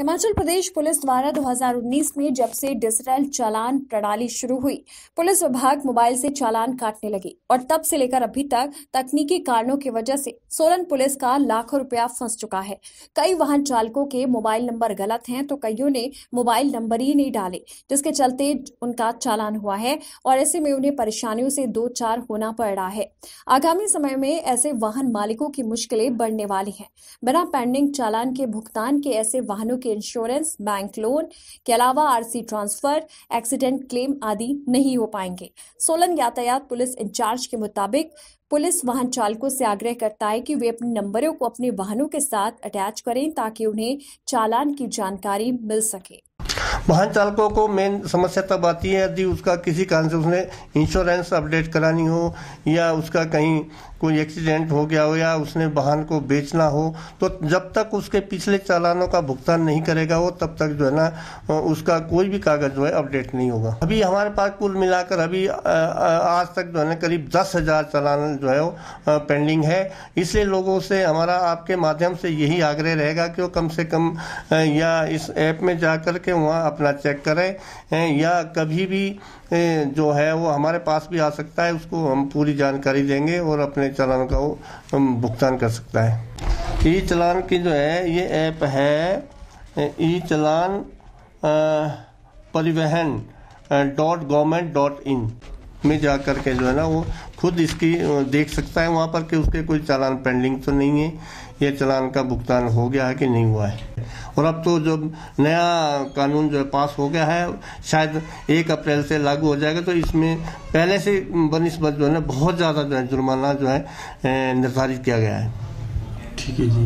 हिमाचल प्रदेश police द्वारा 2019 में जब से डिजिटल चालान प्रणाली शुरू हुई पुलिस विभाग मोबाइल से चालान काटने लगे और तब से लेकर अभी तक तकनीकी कारणों की वजह से सोलन पुलिस का लाखों रुपया फंस चुका है कई वाहन चालकों के मोबाइल नंबर गलत हैं तो कईयों ने मोबाइल नंबर ही नहीं डाले जिसके चलते उनका चालान हुआ है और ऐसे में उन्हें परेशानियों से दो चार होना पड़ रहा है आगामी समय में ऐसे वाहन मालिकों की मुश्किलें बढ़ने वाली है बिना पेंडिंग चालान के भुगतान के ऐसे वाहनों के इंश्योरेंस बैंक लोन के अलावा आरसी ट्रांसफर एक्सीडेंट क्लेम आदि नहीं हो पाएंगे सोलन यातायात पुलिस इंचार्ज के मुताबिक पुलिस वाहन चालकों से आग्रह करता है कि वे अपने नंबरों को अपने वाहनों के साथ अटैच करें ताकि उन्हें चालान की जानकारी मिल सके वाहन चालकों को मेन समस्या तब आती है यदि उसका किसी कारण से उसने इंश्योरेंस अपडेट करानी हो या उसका कहीं कोई एक्सीडेंट हो गया हो या उसने वाहन को बेचना हो तो जब तक उसके पिछले चालानों का भुगतान नहीं करेगा वो तब तक जो है ना उसका कोई भी कागज़ जो है अपडेट नहीं होगा अभी हमारे पास कुल मिलाकर अभी आज तक जो है ना करीब दस हज़ार चालान जो है वो पेंडिंग है इसलिए लोगों से हमारा आपके माध्यम से यही आग्रह रहेगा कि वो कम से कम या इस ऐप में जा करके के वहाँ अपना चेक करें या कभी भी जो है वो हमारे पास भी आ सकता है उसको हम पूरी जानकारी देंगे और अपने चलान का वो भुगतान कर सकता है ई चलान की जो है ये ऐप है ई चलान परिवहन डॉट गवर्नमेंट डॉट इन में जा कर के जो है ना वो खुद इसकी देख सकता है वहाँ पर कि उसके कोई चालान पेंडिंग तो नहीं है या चालान का भुगतान हो गया है कि नहीं हुआ है और अब तो जब नया कानून जो है पास हो गया है शायद एक अप्रैल से लागू हो जाएगा तो इसमें पहले से बनस्बत जो है ना बहुत ज़्यादा जो है जुर्माना जो है निर्धारित किया गया है ठीक है जी